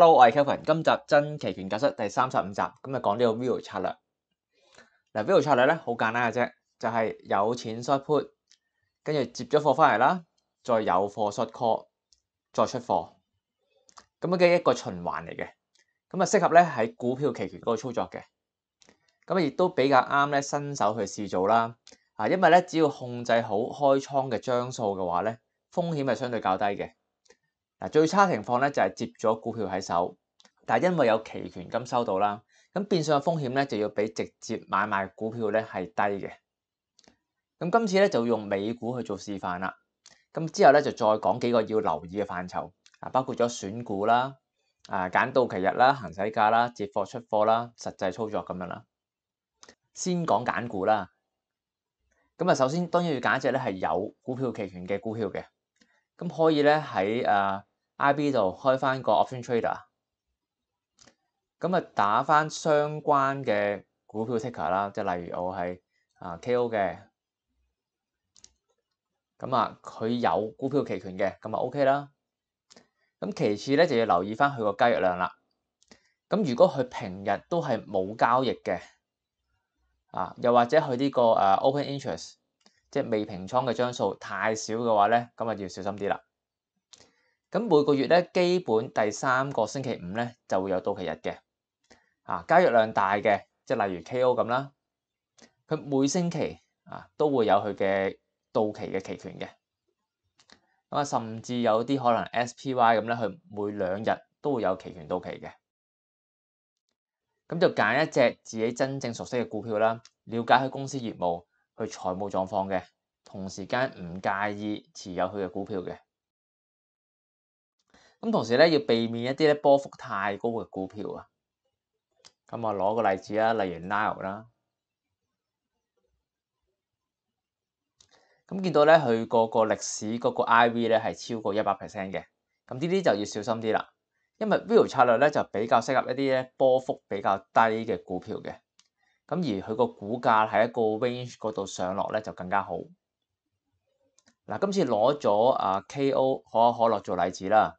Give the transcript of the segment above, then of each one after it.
Hello，我系 Kevin。今集真期权教室第三十五集，咁啊讲呢个 View 策略。嗱，View 策略咧好简单嘅啫，就系有钱 short put，跟住接咗货翻嚟啦，再有货 short call，再出货，咁啊嘅一个循环嚟嘅。咁啊适合咧喺股票期权嗰个操作嘅。咁啊亦都比较啱咧新手去试做啦。啊，因为咧只要控制好开仓嘅张数嘅话咧，风险系相对较低嘅。嗱，最差情況咧就係接咗股票喺手，但系因為有期權金收到啦，咁變相嘅風險咧就要比直接買賣股票咧係低嘅。咁今次咧就用美股去做示範啦。咁之後咧就再講幾個要留意嘅範疇，啊，包括咗選股啦，啊，揀到期日啦、行使價啦、接貨出貨啦、實際操作咁樣啦。先講揀股啦。咁啊，首先當然要揀一隻咧係有股票期權嘅股票嘅，咁可以咧喺啊～I.B. 度開翻個 option trader，咁啊打翻相關嘅股票 ticker 啦，即係例如我係啊 K.O. 嘅，咁啊佢有股票期權嘅，咁啊 O.K. 啦。咁其次咧就要留意翻佢個交易量啦。咁如果佢平日都係冇交易嘅，啊又或者佢呢個誒 open interest，即係未平倉嘅張數太少嘅話咧，咁啊要小心啲啦。咁每個月咧，基本第三個星期五咧就會有到期日嘅。啊，交易量大嘅，即例如 KO 咁啦，佢每星期啊都會有佢嘅到期嘅期權嘅。咁啊，甚至有啲可能 SPY 咁咧，佢每兩日都會有期權到期嘅。咁就揀一隻自己真正熟悉嘅股票啦，了解佢公司業務、佢財務狀況嘅，同時間唔介意持有佢嘅股票嘅。咁同時咧，要避免一啲咧波幅太高嘅股票啊。咁啊，攞個例子啦，例如 Nile 啦。咁見到咧，佢個個歷史嗰個 IV 咧係超過一百 percent 嘅。咁呢啲就要小心啲啦，因為 View 策略咧就比較適合一啲咧波幅比較低嘅股票嘅。咁而佢個股價喺一個 range 嗰度上落咧就更加好。嗱，今次攞咗啊 KO 可口可樂做例子啦。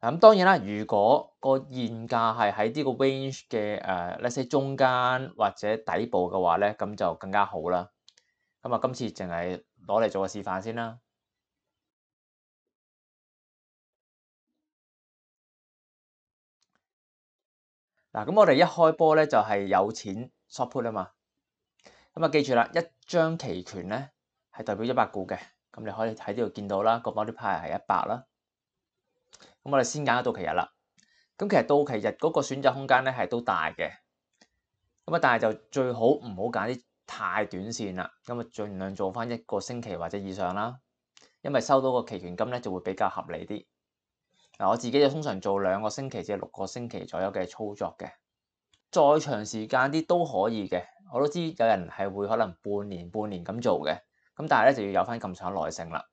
咁當然啦，如果個現價係喺呢個 range 嘅誒，let's say 中間或者底部嘅話咧，咁就更加好啦。咁啊，今次淨係攞嚟做個示範先啦。嗱，咁我哋一開波咧就係有錢 short put 啊嘛。咁啊，記住啦，一張期權咧係代表一百股嘅，咁你可以喺呢度見到啦，個 multiplier 係一百啦。我哋先揀一到期日啦。咁其實到期日嗰個選擇空間咧係都大嘅。咁啊，但係就最好唔好揀啲太短線啦。咁啊，儘量做翻一個星期或者以上啦，因為收到個期權金咧就會比較合理啲。嗱，我自己就通常做兩個星期至六個星期左右嘅操作嘅。再長時間啲都可以嘅。我都知有人係會可能半年、半年咁做嘅。咁但係咧就要有翻咁長耐性啦。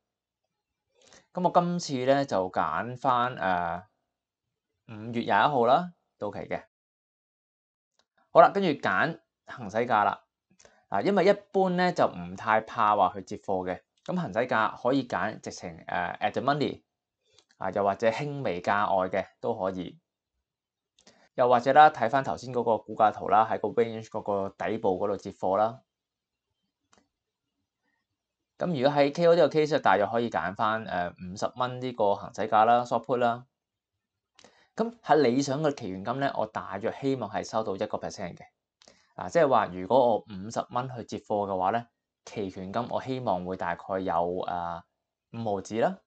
咁我今次咧就揀翻誒五月廿一號啦到期嘅，好啦，跟住揀行使價啦，啊，因為一般咧就唔太怕話去接貨嘅，咁行使價可以揀直情誒 at the money 啊，又或者輕微價外嘅都可以，又或者啦睇翻頭先嗰個股價圖啦，喺個 range 嗰個底部嗰度接貨啦。咁如果喺 K.O. 呢個 case 大約可以揀翻誒五十蚊呢個行使價啦，short put 啦。咁喺理想嘅期權金咧，我大約希望係收到一個 percent 嘅。嗱，即係話如果我五十蚊去接貨嘅話咧，期權金我希望會大概有誒五毫子啦。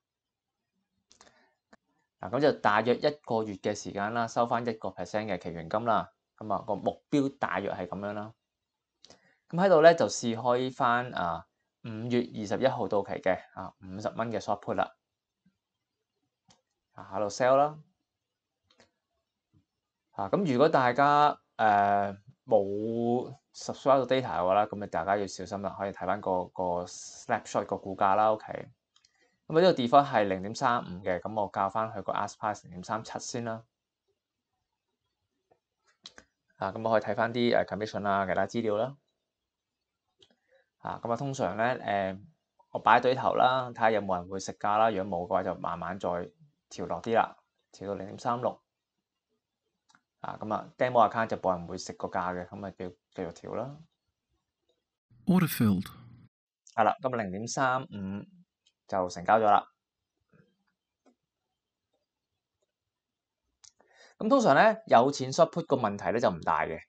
嗱，咁就大約一個月嘅時間啦，收翻一個 percent 嘅期權金啦。咁啊，個目標大約係咁樣啦。咁喺度咧就試開翻啊～五月二十一號到期嘅啊，五十蚊嘅 short put 啦，啊下度 sell 啦，啊咁如果大家誒冇 subscribe 到 data 嘅話咧，咁啊大家要小心啦，可以睇翻個個 snapshot 個股價啦，OK，咁啊呢個 default 係零點三五嘅，咁我校翻佢個 ask price 零點三七先啦，啊咁我可以睇翻啲誒 commission 啊其他資料啦。啊，咁啊，通常咧，誒，我擺對頭啦，睇下有冇人會食價啦。如果冇嘅話，就慢慢再調落啲啦，調到零點三六。啊，咁啊 d e m o a c c o u n t 就冇人會食個價嘅，咁啊，要繼續調啦。Order filled。係啦，咁零點三五就成交咗啦。咁通常咧，有錢 short put 個問題咧就唔大嘅。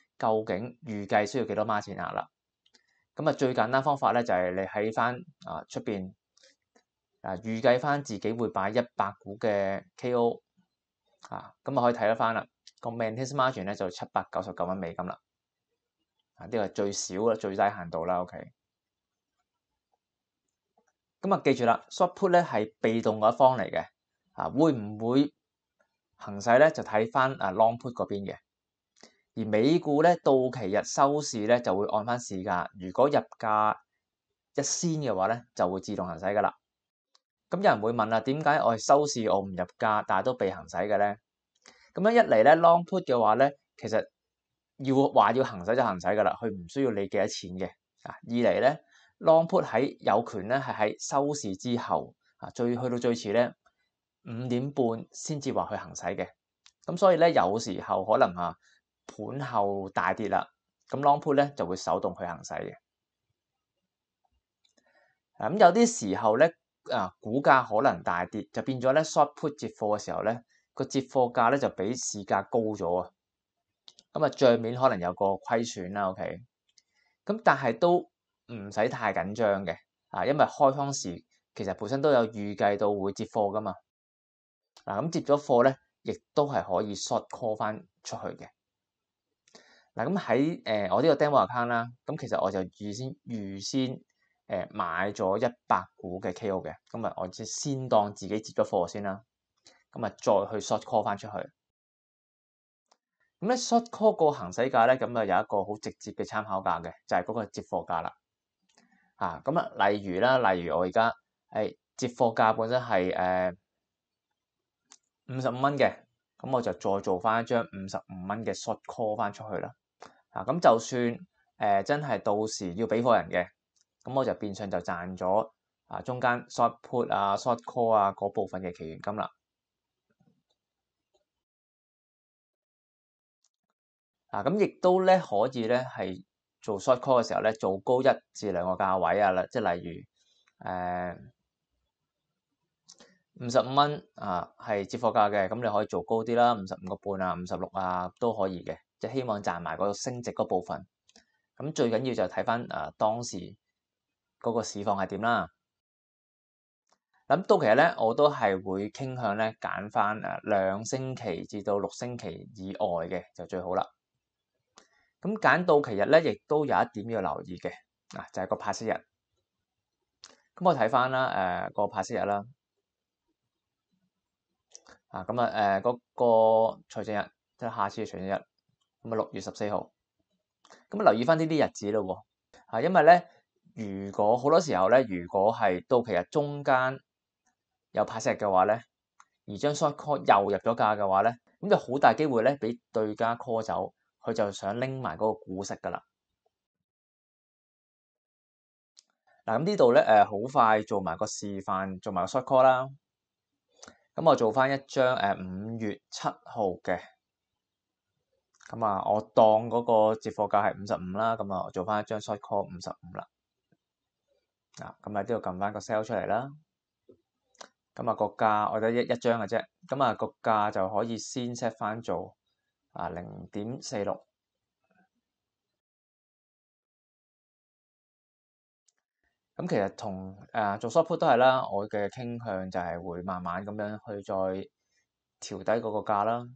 究竟預計需要幾多孖錢額啦？咁啊，最簡單方法咧就係你喺翻啊出邊啊預計翻自己會買一百股嘅 KO 啊，咁啊可以睇得翻啦。個 maintain margin 咧就七百九十九蚊美金啦。啊，呢個係最少嘅最低限度啦。OK，咁啊記住啦，short put 咧係被動嗰一方嚟嘅啊，會唔會行使咧就睇翻啊 long put 嗰邊嘅。而美股咧到期日收市咧就會按翻市價，如果入價一先嘅話咧就會自動行使噶啦。咁有人會問啦，點解我收市我唔入價，但係都被行使嘅咧？咁樣一嚟咧，long put 嘅話咧，其實要話要行使就行使噶啦，佢唔需要你幾多錢嘅。啊，二嚟咧，long put 喺有權咧係喺收市之後啊，最去到最遲咧五點半先至話去行使嘅。咁所以咧，有時候可能啊～盤後大跌啦，咁 long put 咧就會手動去行使嘅。咁有啲時候咧，啊股價可能大跌，就變咗咧 short put 接貨嘅時候咧，個接貨價咧就比市價高咗啊。咁啊，帳面可能有個虧損啦。OK，咁但係都唔使太緊張嘅，啊，因為開倉時其實本身都有預計到會接貨噶嘛。嗱，咁接咗貨咧，亦都係可以 short call 翻出去嘅。嗱咁喺誒我呢個 demo account 啦，咁其實我就預先預先誒買咗一百股嘅 KO 嘅，咁啊我即先當自己接咗貨先啦，咁啊再去 short call 翻出去，咁咧 short call 個行使價咧咁啊有一個好直接嘅參考價嘅，就係嗰個接貨價啦，啊，咁啊例如啦，例如我而家係接貨價本身係誒五十五蚊嘅，咁我就再做翻一張五十五蚊嘅 short call 翻出去啦。啊，咁就算誒真係到時要俾貨人嘅，咁我就變相就賺咗啊中間 short put 啊、short call 啊嗰部分嘅期權金啦。啊，咁亦都咧可以咧係做 short call 嘅時候咧，做高一至兩個價位啊啦，即係例如誒五十五蚊啊係接貨價嘅，咁你可以做高啲啦，五十五個半啊、五十六啊都可以嘅。即希望賺埋個升值嗰部分，咁最緊要就睇翻誒當時嗰個市況係點啦。咁到期日咧，我都係會傾向咧揀翻誒兩星期至到六星期以外嘅就最好啦。咁揀到期日咧，亦都有一點要留意嘅啊，就係個派息日。咁我睇翻啦誒個派息日啦啊咁啊誒嗰個財政日即下次嘅財政日。咁啊，六月十四号，咁啊留意翻呢啲日子咯喎，啊，因为咧，如果好多时候咧，如果系到期日中间有拍石嘅话咧，而张 short call 又入咗价嘅话咧，咁就好大机会咧，俾对家 call 走，佢就想拎埋嗰个股息噶啦。嗱，咁呢度咧，诶，好快做埋个示范，做埋 short call 啦。咁我做翻一张诶五月七号嘅。咁啊，我當嗰個接貨價係五十五啦，咁啊做翻一張 short call 五十五啦，啊，咁喺呢度撳翻個 sell 出嚟啦，咁啊個價我得一一張嘅啫，咁啊個價就可以先 set 翻做啊零點四六，咁其實同誒做 short put 都係啦，我嘅傾向就係會慢慢咁樣去再調低嗰個價啦。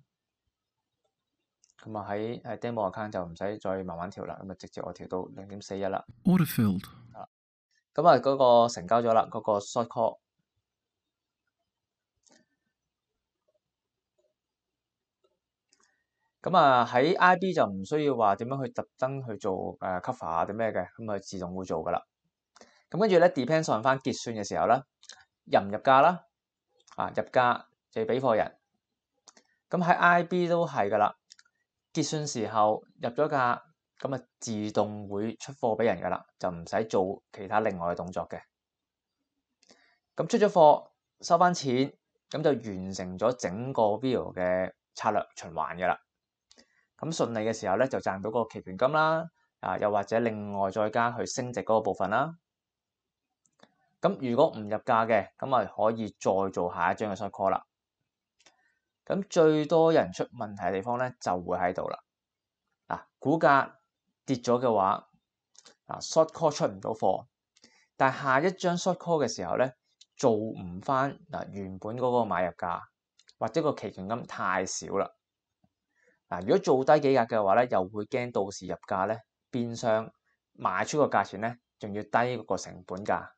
咁啊喺喺 Demo account 就唔使再慢慢调啦，咁啊直接我调到零点四一啦。Order filled。咁啊嗰个成交咗啦，嗰个 short call。咁啊喺 IB 就唔需要话点样去特登去做誒 cover 啊定咩嘅，咁啊自動會做噶啦。咁跟住咧 depend s on 翻結算嘅時候咧，入唔入價啦？啊入價就係俾貨人。咁喺 IB 都係噶啦。結算時候入咗價，咁啊自動會出貨俾人噶啦，就唔使做其他另外嘅動作嘅。咁出咗貨收翻錢，咁就完成咗整個 view 嘅策略循環嘅啦。咁順利嘅時候咧，就賺到個期權金啦。啊，又或者另外再加去升值嗰個部分啦。咁如果唔入價嘅，咁啊可以再做下一張嘅 short call 啦。咁最多人出問題嘅地方咧，就會喺度啦。嗱，股價跌咗嘅話，嗱 short call 出唔到貨，但下一張 short call 嘅時候咧，做唔翻嗱原本嗰個買入價，或者個期權金太少啦。嗱，如果做低幾格嘅話咧，又會驚到時入價咧變相賣出個價錢咧，仲要低個成本價，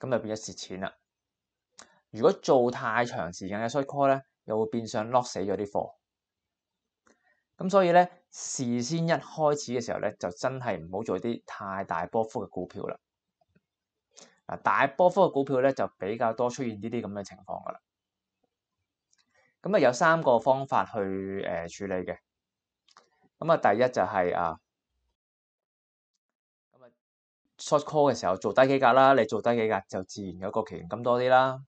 咁就變咗蝕錢啦。如果做太長時間嘅 short call 咧，又會變相 lock 死咗啲貨，咁所以咧事先一開始嘅時候咧，就真係唔好做啲太大波幅嘅股票啦。嗱，大波幅嘅股票咧就比較多出現呢啲咁嘅情況噶啦。咁啊，有三個方法去誒處理嘅。咁啊，第一就係啊，short call 嘅時候做低幾格啦，你做低幾格就自然有个個期權金多啲啦。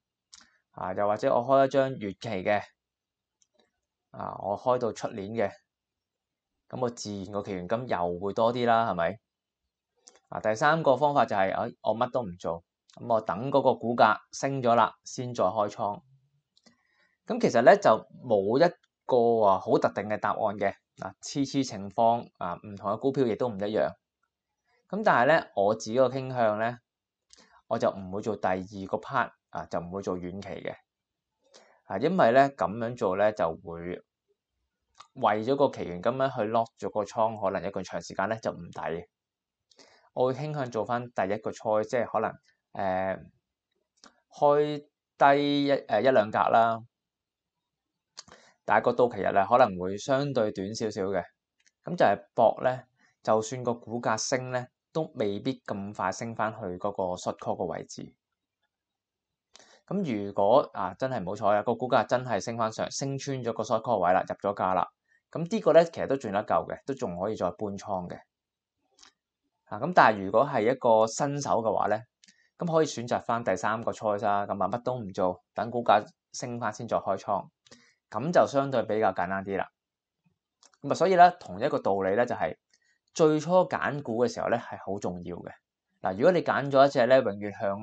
啊，又或者我開一張月期嘅，啊，我開到出年嘅，咁我自然個期权金又會多啲啦，係咪？啊，第三個方法就係，哎，我乜都唔做，咁我等嗰個股價升咗啦，先再開倉。咁其實咧就冇一個啊好特定嘅答案嘅，啊，次次情況啊唔同嘅股票亦都唔一樣。咁但係咧我自己個傾向咧，我就唔會做第二個 part。啊，就唔会做远期嘅，啊，因为咧咁样做咧就会为咗个期權咁样去 lock 咗个仓，可能一个长时间咧就唔抵我会倾向做翻第一個賽，即系可能誒开低一誒一两格啦，但系个到期日咧可能会相对短少少嘅。咁就系搏咧，就算个股价升咧，都未必咁快升翻去嗰個 strike 個位置。咁如果啊真系唔好彩啦，個股價真系升翻上，升穿咗個 short call 位啦，入咗價啦，咁呢個咧其實都賺得夠嘅，都仲可以再搬倉嘅。啊，咁但系如果係一個新手嘅話咧，咁可以選擇翻第三個 choice 咁啊乜都唔做，等股價升翻先再開倉，咁就相對比較簡單啲啦。咁啊所以咧同一個道理咧就係最初揀股嘅時候咧係好重要嘅。嗱如果你揀咗一隻咧永遠向